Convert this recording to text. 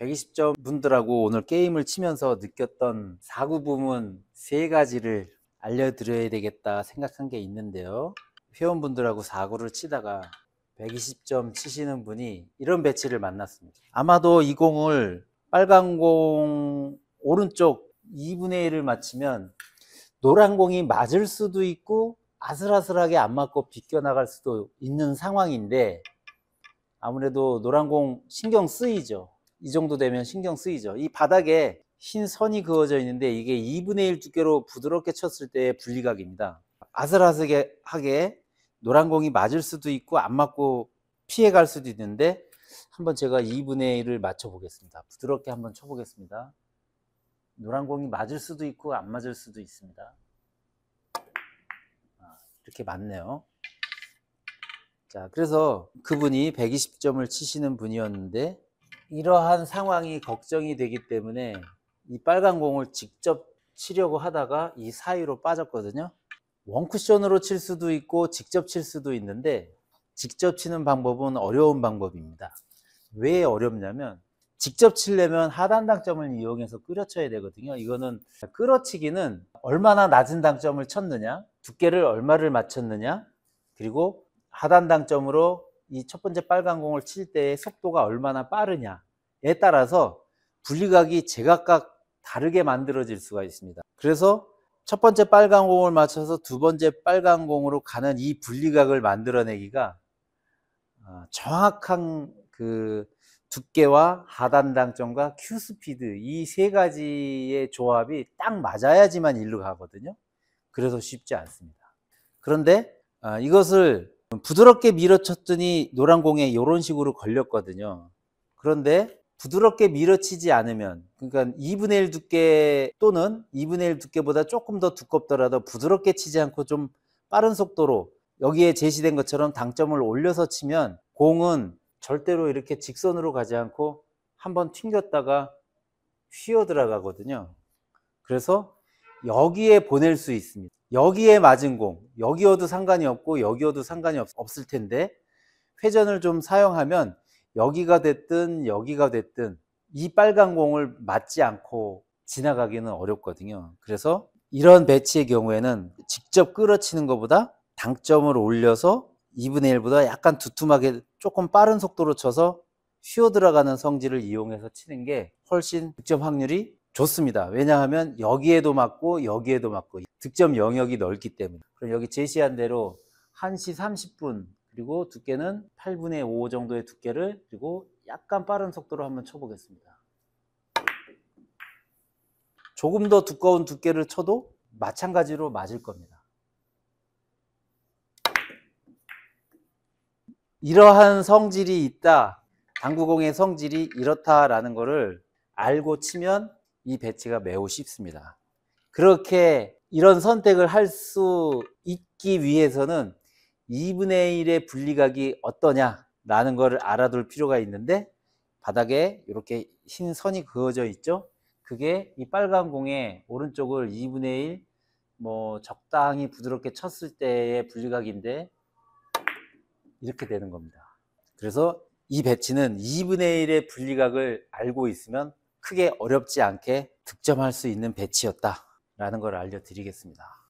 120점 분들하고 오늘 게임을 치면서 느꼈던 사구 부문 세 가지를 알려드려야 되겠다 생각한 게 있는데요. 회원분들하고 사구를 치다가 120점 치시는 분이 이런 배치를 만났습니다. 아마도 이 공을 빨간 공 오른쪽 2분의 1을 맞히면 노란 공이 맞을 수도 있고 아슬아슬하게 안 맞고 비껴나갈 수도 있는 상황인데 아무래도 노란 공 신경 쓰이죠. 이 정도 되면 신경 쓰이죠. 이 바닥에 흰 선이 그어져 있는데 이게 2분의 1 두께로 부드럽게 쳤을 때의 분리각입니다. 아슬아슬하게 노란 공이 맞을 수도 있고 안 맞고 피해 갈 수도 있는데 한번 제가 2분의 1을 맞춰 보겠습니다. 부드럽게 한번 쳐 보겠습니다. 노란 공이 맞을 수도 있고 안 맞을 수도 있습니다. 아, 이렇게 맞네요. 자, 그래서 그분이 120점을 치시는 분이었는데 이러한 상황이 걱정이 되기 때문에 이 빨간 공을 직접 치려고 하다가 이 사이로 빠졌거든요. 원쿠션으로 칠 수도 있고 직접 칠 수도 있는데 직접 치는 방법은 어려운 방법입니다. 왜 어렵냐면 직접 치려면 하단 당점을 이용해서 끌어쳐야 되거든요. 이거는 끌어치기는 얼마나 낮은 당점을 쳤느냐, 두께를 얼마를 맞췄느냐, 그리고 하단 당점으로 이첫 번째 빨간 공을 칠 때의 속도가 얼마나 빠르냐에 따라서 분리각이 제각각 다르게 만들어질 수가 있습니다. 그래서 첫 번째 빨간 공을 맞춰서 두 번째 빨간 공으로 가는 이 분리각을 만들어내기가 어, 정확한 그 두께와 하단 당점과 큐 스피드 이 세 가지의 조합이 딱 맞아야지만 일로 가거든요. 그래서 쉽지 않습니다. 그런데 어, 이것을 부드럽게 밀어쳤더니 노란 공에 이런 식으로 걸렸거든요. 그런데 부드럽게 밀어치지 않으면 그러니까 2분의 1 두께 또는 2분의 1 두께보다 조금 더 두껍더라도 부드럽게 치지 않고 좀 빠른 속도로 여기에 제시된 것처럼 당점을 올려서 치면 공은 절대로 이렇게 직선으로 가지 않고 한번 튕겼다가 휘어 들어가거든요. 그래서 여기에 보낼 수 있습니다. 여기에 맞은 공, 여기어도 상관이 없고 여기어도 상관이 없, 없을 텐데 회전을 좀 사용하면 여기가 됐든 여기가 됐든 이 빨간 공을 맞지 않고 지나가기는 어렵거든요. 그래서 이런 배치의 경우에는 직접 끌어치는 것보다 당점을 올려서 2분의 1보다 약간 두툼하게 조금 빠른 속도로 쳐서 휘어 들어가는 성질을 이용해서 치는 게 훨씬 득점 확률이 좋습니다. 왜냐하면 여기에도 맞고 여기에도 맞고 득점 영역이 넓기 때문에 그럼 여기 제시한 대로 1시 30분 그리고 두께는 8분의 5 정도의 두께를 그리고 약간 빠른 속도로 한번 쳐보겠습니다. 조금 더 두꺼운 두께를 쳐도 마찬가지로 맞을 겁니다. 이러한 성질이 있다. 당구공의 성질이 이렇다라는 거를 알고 치면 이 배치가 매우 쉽습니다. 그렇게 이런 선택을 할 수 있기 위해서는 2분의 1의 분리각이 어떠냐라는 것을 알아둘 필요가 있는데 바닥에 이렇게 흰 선이 그어져 있죠. 그게 이 빨간 공의 오른쪽을 2분의 1, 뭐 적당히 부드럽게 쳤을 때의 분리각인데 이렇게 되는 겁니다. 그래서 이 배치는 2분의 1의 분리각을 알고 있으면 크게 어렵지 않게 득점할 수 있는 배치였다라는 걸 알려드리겠습니다.